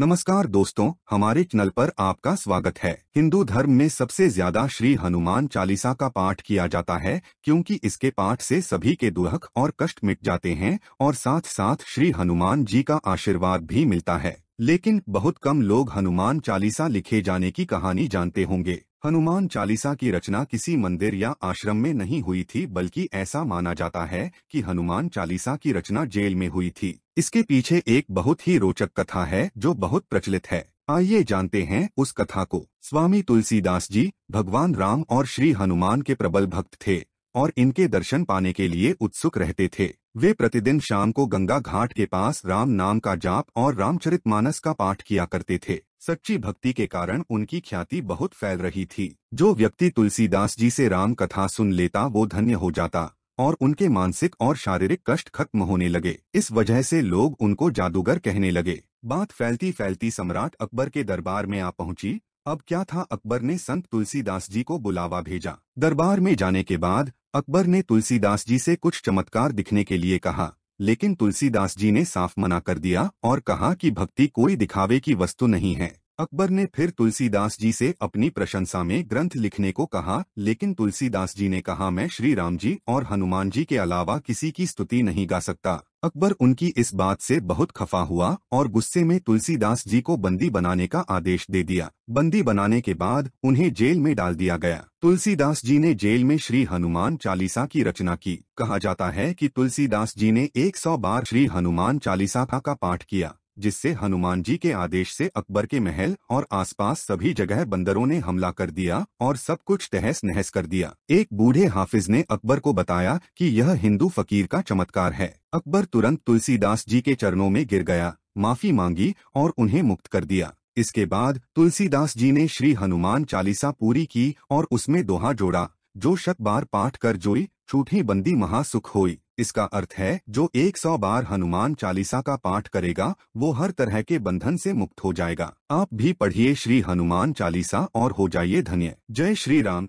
नमस्कार दोस्तों हमारे चैनल पर आपका स्वागत है हिंदू धर्म में सबसे ज्यादा श्री हनुमान चालीसा का पाठ किया जाता है क्योंकि इसके पाठ से सभी के दुख और कष्ट मिट जाते हैं और साथ साथ श्री हनुमान जी का आशीर्वाद भी मिलता है लेकिन बहुत कम लोग हनुमान चालीसा लिखे जाने की कहानी जानते होंगे हनुमान चालीसा की रचना किसी मंदिर या आश्रम में नहीं हुई थी बल्कि ऐसा माना जाता है कि हनुमान चालीसा की रचना जेल में हुई थी इसके पीछे एक बहुत ही रोचक कथा है जो बहुत प्रचलित है आइए जानते हैं उस कथा को स्वामी तुलसीदास जी भगवान राम और श्री हनुमान के प्रबल भक्त थे और इनके दर्शन पाने के लिए उत्सुक रहते थे वे प्रतिदिन शाम को गंगा घाट के पास राम नाम का जाप और रामचरितमानस का पाठ किया करते थे सच्ची भक्ति के कारण उनकी ख्याति बहुत फैल रही थी जो व्यक्ति तुलसीदास जी से राम कथा सुन लेता वो धन्य हो जाता और उनके मानसिक और शारीरिक कष्ट खत्म होने लगे इस वजह से लोग उनको जादूगर कहने लगे बात फैलती फैलती सम्राट अकबर के दरबार में आ पहुंची अब क्या था अकबर ने संत तुलसीदास जी को बुलावा भेजा दरबार में जाने के बाद अकबर ने तुलसीदास जी से कुछ चमत्कार दिखने के लिए कहा लेकिन तुलसीदास जी ने साफ मना कर दिया और कहा कि भक्ति कोई दिखावे की वस्तु नहीं है अकबर ने फिर तुलसीदास जी से अपनी प्रशंसा में ग्रंथ लिखने को कहा लेकिन तुलसीदास जी ने कहा मैं श्री राम जी और हनुमान जी के अलावा किसी की स्तुति नहीं गा सकता अकबर उनकी इस बात से बहुत खफा हुआ और गुस्से में तुलसीदास जी को बंदी बनाने का आदेश दे दिया बंदी बनाने के बाद उन्हें जेल में डाल दिया गया तुलसीदास जी ने जेल में श्री हनुमान चालीसा की रचना की कहा जाता है कि तुलसीदास जी ने 100 बार श्री हनुमान चालीसा का पाठ किया जिससे हनुमान जी के आदेश से अकबर के महल और आसपास सभी जगह बंदरों ने हमला कर दिया और सब कुछ तहस नहस कर दिया एक बूढ़े हाफिज ने अकबर को बताया कि यह हिंदू फकीर का चमत्कार है अकबर तुरंत तुलसीदास जी के चरणों में गिर गया माफी मांगी और उन्हें मुक्त कर दिया इसके बाद तुलसीदास जी ने श्री हनुमान चालीसा पूरी की और उसमें दोहा जोड़ा जो शत बार पाठ कर जोई छूठी बंदी महासुख होई इसका अर्थ है जो 100 बार हनुमान चालीसा का पाठ करेगा वो हर तरह के बंधन से मुक्त हो जाएगा आप भी पढ़िए श्री हनुमान चालीसा और हो जाइए धन्य जय श्री राम